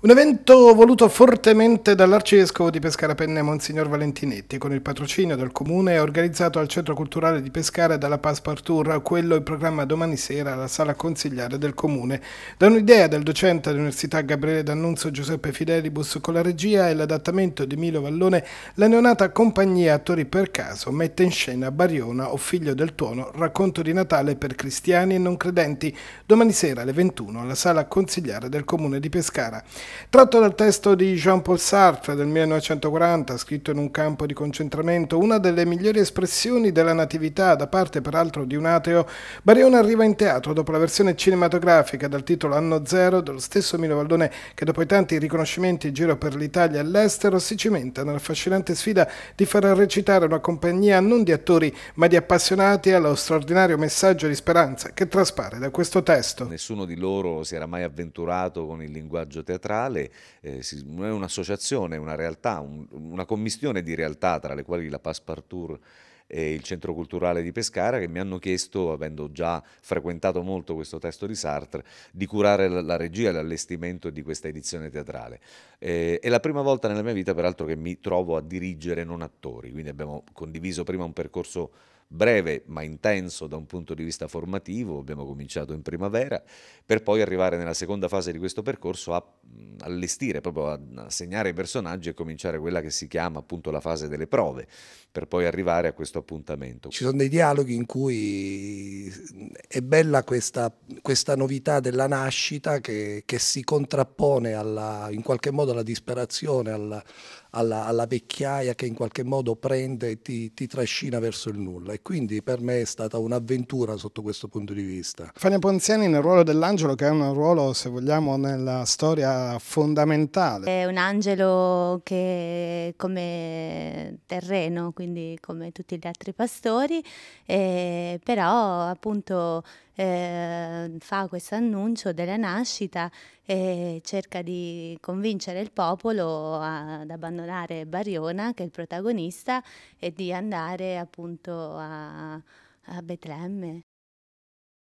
Un evento voluto fortemente dall'arcivescovo di Pescara Penne Monsignor Valentinetti, con il patrocinio del comune, organizzato al Centro Culturale di Pescara dalla Passepartout, quello in programma domani sera alla sala consigliare del comune. Da un'idea del docente dell'Università Gabriele D'Annunzio Giuseppe Fidelibus con la regia e l'adattamento di Milo Vallone, la neonata compagnia Attori per caso mette in scena Bariona o Figlio del Tuono, racconto di Natale per cristiani e non credenti, domani sera alle 21 alla sala consigliare del comune di Pescara. Tratto dal testo di Jean-Paul Sartre del 1940, scritto in un campo di concentramento, una delle migliori espressioni della natività da parte peraltro di un ateo, Barione arriva in teatro dopo la versione cinematografica dal titolo Anno Zero dello stesso Milo Valdone che dopo i tanti riconoscimenti in giro per l'Italia e l'estero si cimenta nell'affascinante sfida di far recitare una compagnia non di attori ma di appassionati allo straordinario messaggio di speranza che traspare da questo testo. Nessuno di loro si era mai avventurato con il linguaggio teatrale locale, eh, è un'associazione, una realtà, un, una commissione di realtà tra le quali la Passepartout e il Centro Culturale di Pescara che mi hanno chiesto, avendo già frequentato molto questo testo di Sartre, di curare la, regia e l'allestimento di questa edizione teatrale. Eh, è la prima volta nella mia vita peraltro che mi trovo a dirigere non attori, quindi abbiamo condiviso prima un percorso breve ma intenso da un punto di vista formativo, abbiamo cominciato in primavera, per poi arrivare nella seconda fase di questo percorso a allestire, proprio a segnare i personaggi e cominciare quella che si chiama appunto la fase delle prove, per poi arrivare a questo appuntamento. Ci sono dei dialoghi in cui è bella questa, questa novità della nascita che, che si contrappone alla, in qualche modo alla disperazione, alla, alla, alla, vecchiaia che in qualche modo prende e ti, ti trascina verso il nulla quindi per me è stata un'avventura sotto questo punto di vista. Fania Ponziani nel ruolo dell'angelo che è un ruolo se vogliamo nella storia fondamentale. È un angelo che come terreno, quindi come tutti gli altri pastori, eh, però appunto eh, fa questo annuncio della nascita e cerca di convincere il popolo a, ad abbandonare Bariona, che è il protagonista, e di andare appunto a, a Betlemme.